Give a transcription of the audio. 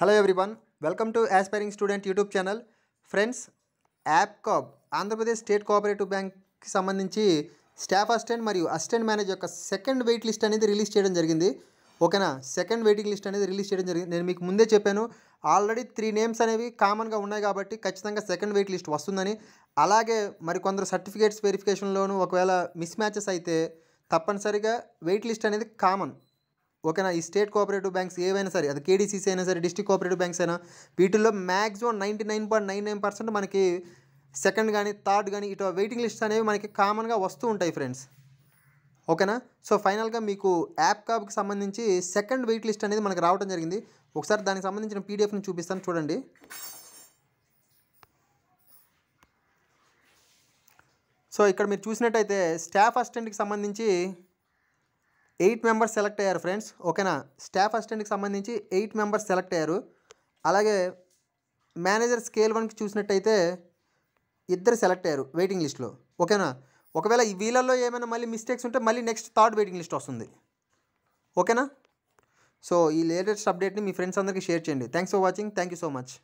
hello everyone welcome to aspiring student YouTube channel friends APCOB Andhra Pradesh state cooperative బ్యాంక్కి సంబంధించి staff assistant మరియు assistant manager యొక్క second wait list అనేది release చేయడం జరిగింది ఓకేనా సెకండ్ వెయిటింగ్ లిస్ట్ అనేది రిలీజ్ చేయడం జరిగింది నేను మీకు ముందే చెప్పాను ఆల్రెడీ త్రీ నేమ్స్ అనేవి కామన్గా ఉన్నాయి కాబట్టి ఖచ్చితంగా సెకండ్ వెయిట్ లిస్ట్ వస్తుందని అలాగే మరికొందరు సర్టిఫికేట్స్ వెరిఫికేషన్లోనూ ఒకవేళ మిస్ మ్యాచెస్ అయితే తప్పనిసరిగా వెయిట్ లిస్ట్ అనేది కామన్ ఓకేనా ఈ స్టేట్ కోఆపరేటివ్ బ్యాంక్స్ ఏవైనా సరే అది కేడీసీసీ అయినా సరే డిస్టిక్ కోఆపరేటివ్ బ్యాంక్స్ అయినా వీటిల్లో maximum ninety nine point nine nine percent మనకి సెకండ్ కానీ థర్డ్ కానీ ఇటు వెయిటింగ్ లిస్ట్ అనేవి మనకి కామన్గా వస్తూ ఉంటాయి ఫ్రెండ్స్ ఓకేనా సో ఫైనల్గా మీకు యాప్ కాబ్కి సంబంధించి సెకండ్ వెయిట్ లిస్ట్ అనేది మనకు రావడం జరిగింది ఒకసారి దానికి సంబంధించిన పీడిఎఫ్ని చూపిస్తాను చూడండి సో ఇక్కడ మీరు చూసినట్టయితే స్టాఫ్ అసిస్టెంట్కి సంబంధించి ఎయిట్ మెంబర్స్ సెలెక్ట్ అయ్యారు ఫ్రెండ్స్ ఓకేనా స్టాఫ్ అసిస్టెంట్కి సంబంధించి ఎయిట్ మెంబర్స్ సెలెక్ట్ అయ్యారు అలాగే మేనేజర్ స్కేల్ వన్కి చూసినట్టయితే ఇద్దరు సెలెక్ట్ అయ్యారు వెయిటింగ్ లిస్ట్లో ఓకేనా ఒకవేళ ఈ వీళ్ళల్లో ఏమైనా మళ్ళీ మిస్టేక్స్ ఉంటే మళ్ళీ నెక్స్ట్ థర్డ్ వెయిటింగ్ లిస్ట్ వస్తుంది ఓకేనా సో ఈ లేటెస్ట్ అప్డేట్ని మీ ఫ్రెండ్స్ అందరికీ షేర్ చేయండి thanks for watching thank you so much